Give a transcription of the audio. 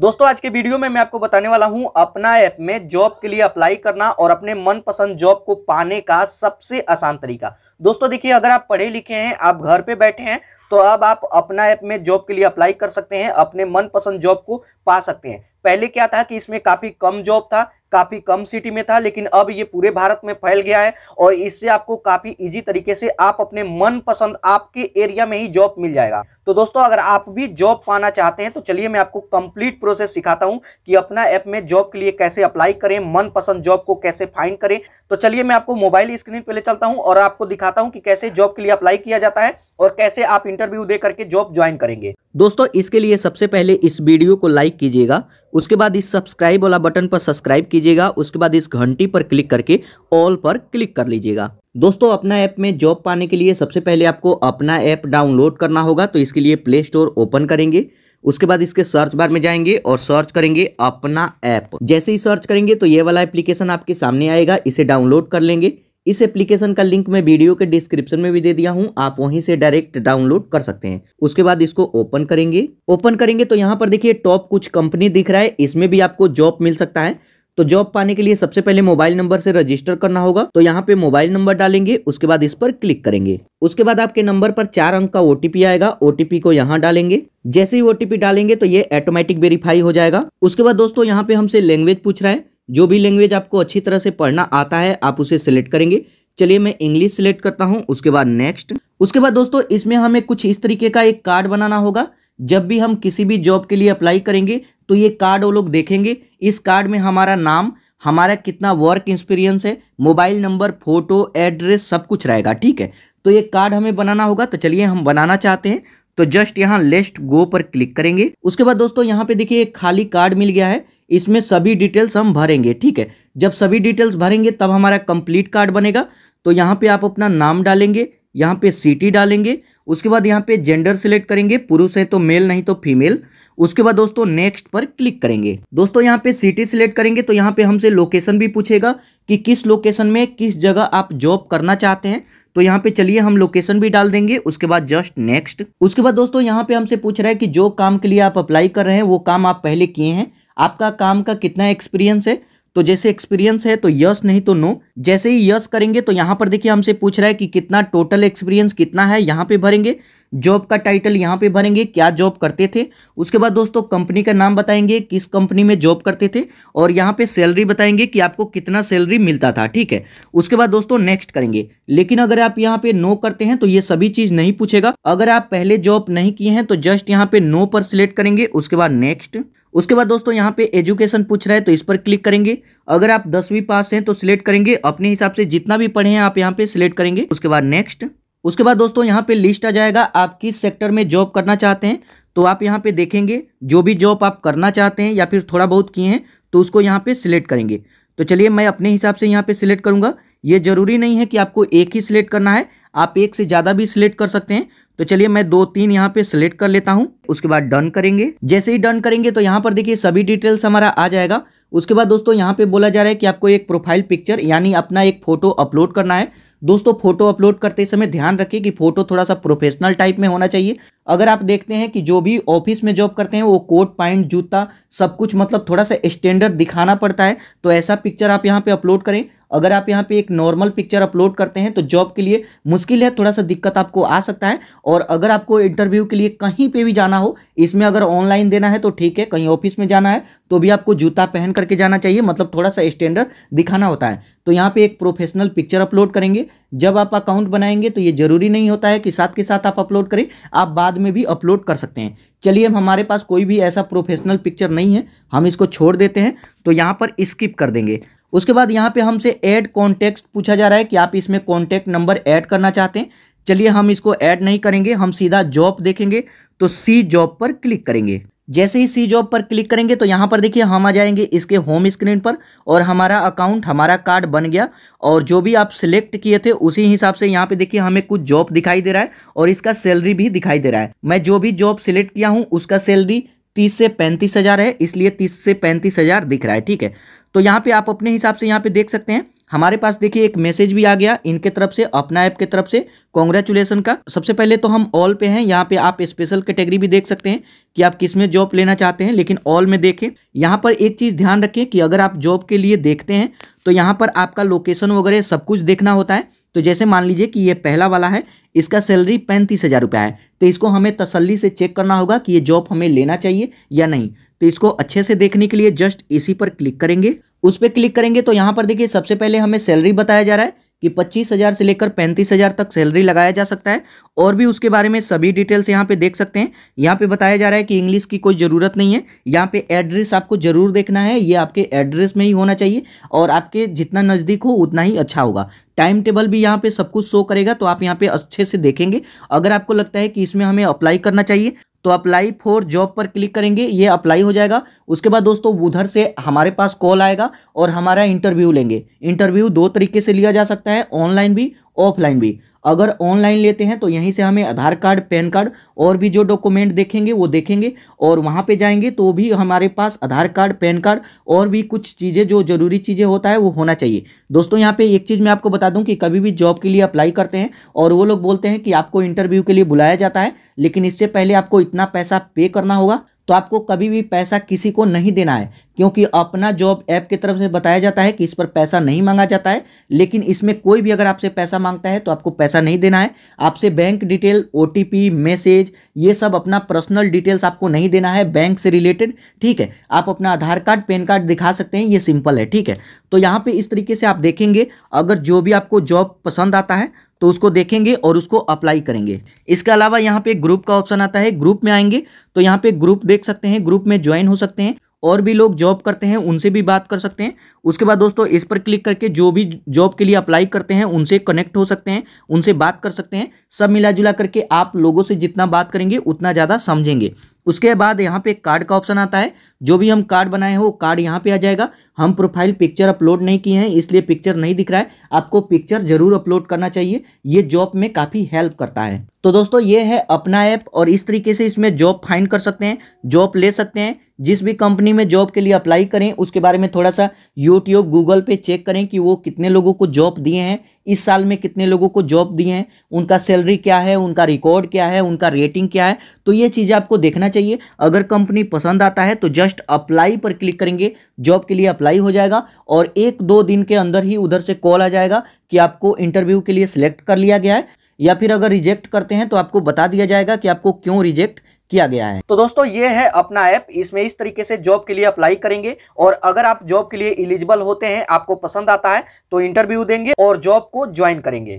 दोस्तों आज के वीडियो में मैं आपको बताने वाला हूं अपना ऐप में जॉब के लिए अप्लाई करना और अपने मनपसंद जॉब को पाने का सबसे आसान तरीका दोस्तों देखिए अगर आप पढ़े लिखे हैं आप घर पे बैठे हैं तो अब आप अपना ऐप में जॉब के लिए अप्लाई कर सकते हैं अपने मनपसंद जॉब को पा सकते हैं पहले क्या था कि इसमें काफ़ी कम जॉब था काफ़ी कम सिटी में था लेकिन अब ये पूरे भारत में फैल गया है और इससे आपको काफ़ी इजी तरीके से आप अपने मन पसंद आपके एरिया में ही जॉब मिल जाएगा तो दोस्तों अगर आप भी जॉब पाना चाहते हैं तो चलिए मैं आपको कंप्लीट प्रोसेस सिखाता हूं कि अपना ऐप में जॉब के लिए कैसे अप्लाई करें मन पसंद जॉब को कैसे फाइन करें तो चलिए मैं आपको मोबाइल स्क्रीन पर ले चलता हूँ और आपको दिखाता हूँ कि कैसे जॉब के लिए अप्लाई किया जाता है और कैसे आप इंटरव्यू दे करके जॉब ज्वाइन करेंगे दोस्तों इसके लिए सबसे पहले इस वीडियो को लाइक कीजिएगा उसके बाद इस सब्सक्राइब वाला बटन पर सब्सक्राइब कीजिएगा उसके बाद इस घंटी पर क्लिक करके ऑल पर क्लिक कर लीजिएगा दोस्तों अपना ऐप में जॉब पाने के लिए सबसे पहले आपको अपना ऐप डाउनलोड करना होगा तो इसके लिए प्ले स्टोर ओपन करेंगे उसके बाद इसके सर्च बार में जाएंगे और सर्च करेंगे अपना ऐप जैसे ही सर्च करेंगे तो ये वाला एप्लीकेशन आपके सामने आएगा इसे डाउनलोड कर लेंगे इस एप्लीकेशन का लिंक मैं वीडियो के डिस्क्रिप्शन में भी दे दिया हूं आप वहीं से डायरेक्ट डाउनलोड कर सकते हैं उसके बाद इसको ओपन करेंगे ओपन करेंगे तो यहाँ पर देखिए टॉप कुछ कंपनी दिख रहा है इसमें भी आपको जॉब मिल सकता है तो जॉब पाने के लिए सबसे पहले मोबाइल नंबर से रजिस्टर करना होगा तो यहाँ पे मोबाइल नंबर डालेंगे उसके बाद इस पर क्लिक करेंगे उसके बाद आपके नंबर पर चार अंक का ओटीपी आएगा ओटीपी को यहाँ डालेंगे जैसे ही ओटीपी डालेंगे तो ये ऑटोमेटिक वेरीफाई हो जाएगा उसके बाद दोस्तों यहाँ पे हमसे लैंग्वेज पूछ रहा है जो भी लैंग्वेज आपको अच्छी तरह से पढ़ना आता है आप उसे सिलेक्ट करेंगे चलिए मैं इंग्लिश सिलेक्ट करता हूँ उसके बाद नेक्स्ट उसके बाद दोस्तों इसमें हमें कुछ इस तरीके का एक कार्ड बनाना होगा जब भी हम किसी भी जॉब के लिए अप्लाई करेंगे तो ये कार्ड वो लोग देखेंगे इस कार्ड में हमारा नाम हमारा कितना वर्क एक्सपीरियंस है मोबाइल नंबर फोटो एड्रेस सब कुछ रहेगा ठीक है तो ये कार्ड हमें बनाना होगा तो चलिए हम बनाना चाहते हैं तो जस्ट यहाँ लेस्ट गो पर क्लिक करेंगे उसके बाद दोस्तों यहाँ पे देखिए एक खाली कार्ड मिल गया है इसमें सभी डिटेल्स हम भरेंगे ठीक है जब सभी डिटेल्स भरेंगे तब हमारा कंप्लीट कार्ड बनेगा तो यहाँ पे आप अपना नाम डालेंगे यहाँ पे सिटी डालेंगे उसके बाद यहाँ पे जेंडर सिलेक्ट करेंगे पुरुष है तो मेल नहीं तो फीमेल उसके बाद दोस्तों नेक्स्ट पर क्लिक करेंगे दोस्तों यहाँ पे सिटी सिलेक्ट करेंगे तो यहाँ पे हमसे लोकेशन भी पूछेगा कि किस लोकेशन में किस जगह आप जॉब करना चाहते हैं तो यहाँ पे चलिए हम लोकेशन भी डाल देंगे उसके बाद जस्ट नेक्स्ट उसके बाद दोस्तों यहाँ पे हमसे पूछ रहा है कि जो काम के लिए आप अप्लाई कर रहे हैं वो काम आप पहले किए हैं आपका काम का कितना एक्सपीरियंस है तो जैसे एक्सपीरियंस है तो यस नहीं तो नो जैसे ही यस करेंगे तो यहां पर देखिए हमसे पूछ रहा है कि कितना टोटल एक्सपीरियंस कितना है यहां पे भरेंगे जॉब का टाइटल यहाँ पे भरेंगे क्या जॉब करते थे उसके बाद दोस्तों कंपनी का नाम बताएंगे किस कंपनी में जॉब करते थे और यहाँ पे सैलरी बताएंगे कि आपको कितना सैलरी मिलता था ठीक है उसके बाद दोस्तों नेक्स्ट करेंगे लेकिन अगर आप यहाँ पे नो करते हैं तो ये सभी चीज नहीं पूछेगा अगर आप पहले जॉब नहीं किए हैं तो जस्ट यहाँ पे नो पर सिलेक्ट करेंगे उसके बाद नेक्स्ट उसके बाद दोस्तों यहाँ पे एजुकेशन पूछ रहा है तो इस पर क्लिक करेंगे अगर आप दसवीं पास हैं तो सिलेक्ट करेंगे अपने हिसाब से जितना भी पढ़े हैं आप यहाँ पे सिलेक्ट करेंगे उसके बाद नेक्स्ट उसके बाद दोस्तों यहाँ पे लिस्ट आ जाएगा आप किस सेक्टर में जॉब करना चाहते हैं तो आप यहाँ पे देखेंगे जो भी जॉब आप करना चाहते हैं या फिर थोड़ा बहुत किए हैं तो उसको यहाँ पे सिलेक्ट करेंगे तो चलिए मैं अपने हिसाब से यहाँ पे सिलेक्ट करूँगा ये ज़रूरी नहीं है कि आपको एक ही सिलेक्ट करना है आप एक से ज़्यादा भी सिलेक्ट कर सकते हैं तो चलिए मैं दो तीन यहाँ पे सिलेक्ट कर लेता हूँ उसके बाद डन करेंगे जैसे ही डन करेंगे तो यहाँ पर देखिए सभी डिटेल्स हमारा आ जाएगा उसके बाद दोस्तों यहाँ पे बोला जा रहा है कि आपको एक प्रोफाइल पिक्चर यानी अपना एक फोटो अपलोड करना है दोस्तों फोटो अपलोड करते समय ध्यान रखिए कि फोटो थोड़ा सा प्रोफेशनल टाइप में होना चाहिए अगर आप देखते हैं कि जो भी ऑफिस में जॉब करते हैं वो कोट पैंट जूता सब कुछ मतलब थोड़ा सा स्टैंडर्ड दिखाना पड़ता है तो ऐसा पिक्चर आप यहाँ पे अपलोड करें अगर आप यहाँ पे एक नॉर्मल पिक्चर अपलोड करते हैं तो जॉब के लिए मुश्किल है थोड़ा सा दिक्कत आपको आ सकता है और अगर आपको इंटरव्यू के लिए कहीं पे भी जाना हो इसमें अगर ऑनलाइन देना है तो ठीक है कहीं ऑफिस में जाना है तो भी आपको जूता पहन करके जाना चाहिए मतलब थोड़ा सा स्टैंडर्ड दिखाना होता है तो यहाँ पे एक प्रोफेशनल पिक्चर अपलोड करेंगे जब आप अकाउंट बनाएंगे तो ये जरूरी नहीं होता है कि साथ के साथ आप अपलोड करें आप बाद में भी अपलोड कर सकते हैं चलिए हमारे पास कोई भी ऐसा प्रोफेशनल पिक्चर नहीं है हम इसको छोड़ देते हैं तो यहाँ पर स्किप कर देंगे उसके बाद यहाँ पे हमसे ऐड कॉन्टेक्ट पूछा जा रहा है कि आप इसमें कॉन्टेक्ट नंबर ऐड करना चाहते हैं चलिए हम इसको ऐड नहीं करेंगे हम सीधा जॉब देखेंगे तो सी जॉब पर क्लिक करेंगे जैसे ही सी जॉब पर क्लिक करेंगे तो यहाँ पर देखिए हम आ जाएंगे इसके होम स्क्रीन पर और हमारा अकाउंट हमारा कार्ड बन गया और जो भी आप सिलेक्ट किए थे उसी हिसाब से यहाँ पे देखिए हमें कुछ जॉब दिखाई दे रहा है और इसका सैलरी भी दिखाई दे रहा है मैं जो भी जॉब सिलेक्ट किया हूँ उसका सैलरी तीस से पैंतीस हज़ार है इसलिए तीस से पैंतीस हज़ार दिख रहा है ठीक है तो यहाँ पे आप अपने हिसाब से यहाँ पे देख सकते हैं हमारे पास देखिए एक मैसेज भी आ गया इनके तरफ से अपना ऐप के तरफ से कॉन्ग्रेचुलेसन का सबसे पहले तो हम ऑल पे हैं यहाँ पे आप स्पेशल कैटेगरी भी देख सकते हैं कि आप किस में जॉब लेना चाहते हैं लेकिन ऑल में देखें यहाँ पर एक चीज़ ध्यान रखें कि अगर आप जॉब के लिए देखते हैं तो यहाँ पर आपका लोकेशन वगैरह सब कुछ देखना होता है तो जैसे मान लीजिए कि ये पहला वाला है इसका सैलरी पैंतीस हज़ार रुपया है तो इसको हमें तसली से चेक करना होगा कि ये जॉब हमें लेना चाहिए या नहीं तो इसको अच्छे से देखने के लिए जस्ट इसी पर क्लिक करेंगे उस पर क्लिक करेंगे तो यहाँ पर देखिए सबसे पहले हमें सैलरी बताया जा रहा है कि पच्चीस हज़ार से लेकर पैंतीस हज़ार तक सैलरी लगाया जा सकता है और भी उसके बारे में सभी डिटेल्स यहाँ पे देख सकते हैं यहाँ पे बताया जा रहा है कि इंग्लिश की कोई ज़रूरत नहीं है यहाँ पे एड्रेस आपको ज़रूर देखना है ये आपके एड्रेस में ही होना चाहिए और आपके जितना नज़दीक हो उतना ही अच्छा होगा टाइम टेबल भी यहाँ पर सब कुछ शो करेगा तो आप यहाँ पर अच्छे से देखेंगे अगर आपको लगता है कि इसमें हमें अप्लाई करना चाहिए तो अप्लाई फॉर जॉब पर क्लिक करेंगे ये अप्लाई हो जाएगा उसके बाद दोस्तों उधर से हमारे पास कॉल आएगा और हमारा इंटरव्यू लेंगे इंटरव्यू दो तरीके से लिया जा सकता है ऑनलाइन भी ऑफलाइन भी अगर ऑनलाइन लेते हैं तो यहीं से हमें आधार कार्ड पैन कार्ड और भी जो डॉक्यूमेंट देखेंगे वो देखेंगे और वहाँ पे जाएंगे तो भी हमारे पास आधार कार्ड पैन कार्ड और भी कुछ चीज़ें जो ज़रूरी चीज़ें होता है वो होना चाहिए दोस्तों यहाँ पे एक चीज़ मैं आपको बता दूँ कि कभी भी जॉब के लिए अप्लाई करते हैं और वो लोग बोलते हैं कि आपको इंटरव्यू के लिए बुलाया जाता है लेकिन इससे पहले आपको इतना पैसा पे करना होगा तो आपको कभी भी पैसा किसी को नहीं देना है क्योंकि अपना जॉब ऐप की तरफ से बताया जाता है कि इस पर पैसा नहीं मांगा जाता है लेकिन इसमें कोई भी अगर आपसे पैसा मांगता है तो आपको पैसा नहीं देना है आपसे बैंक डिटेल ओ मैसेज ये सब अपना पर्सनल डिटेल्स आपको नहीं देना है बैंक से रिलेटेड ठीक है आप अपना आधार कार्ड पैन कार्ड दिखा सकते हैं ये सिंपल है ठीक है तो यहाँ पर इस तरीके से आप देखेंगे अगर जो भी आपको जॉब पसंद आता है तो उसको देखेंगे और उसको अप्लाई करेंगे इसके अलावा यहाँ पे ग्रुप का ऑप्शन आता है ग्रुप में आएंगे तो यहाँ पे ग्रुप देख सकते हैं ग्रुप में ज्वाइन हो सकते हैं और भी लोग जॉब करते हैं उनसे भी बात कर सकते हैं उसके बाद दोस्तों इस पर क्लिक करके जो भी जॉब के लिए अप्लाई करते हैं उनसे कनेक्ट हो सकते हैं उनसे बात कर सकते हैं सब मिला जुला करके आप लोगों से जितना बात करेंगे उतना ज़्यादा समझेंगे उसके बाद यहाँ पे कार्ड का ऑप्शन आता है जो भी हम कार्ड बनाए हैं वो कार्ड यहाँ पे आ जाएगा हम प्रोफाइल पिक्चर अपलोड नहीं किए हैं इसलिए पिक्चर नहीं दिख रहा है आपको पिक्चर जरूर अपलोड करना चाहिए ये जॉब में काफ़ी हेल्प करता है तो दोस्तों ये है अपना ऐप और इस तरीके से इसमें जॉब फाइंड कर सकते हैं जॉब ले सकते हैं जिस भी कंपनी में जॉब के लिए अप्लाई करें उसके बारे में थोड़ा सा यूट्यूब गूगल पे चेक करें कि वो कितने लोगों को जॉब दिए हैं इस साल में कितने लोगों को जॉब दिए हैं उनका सैलरी क्या है उनका रिकॉर्ड क्या है उनका रेटिंग क्या है तो ये चीज़ें आपको देखना चाहिए अगर कंपनी पसंद आता है तो जस्ट अप्लाई पर क्लिक करेंगे जॉब के लिए अप्लाई हो जाएगा और एक दो दिन के अंदर ही उधर से कॉल आ जाएगा कि आपको इंटरव्यू के लिए सिलेक्ट कर लिया गया है या फिर अगर रिजेक्ट करते हैं तो आपको बता दिया जाएगा कि आपको क्यों रिजेक्ट किया गया है तो दोस्तों ये है अपना ऐप इसमें इस तरीके से जॉब के लिए अप्लाई करेंगे और अगर आप जॉब के लिए इलिजिबल होते हैं आपको पसंद आता है तो इंटरव्यू देंगे और जॉब को ज्वाइन करेंगे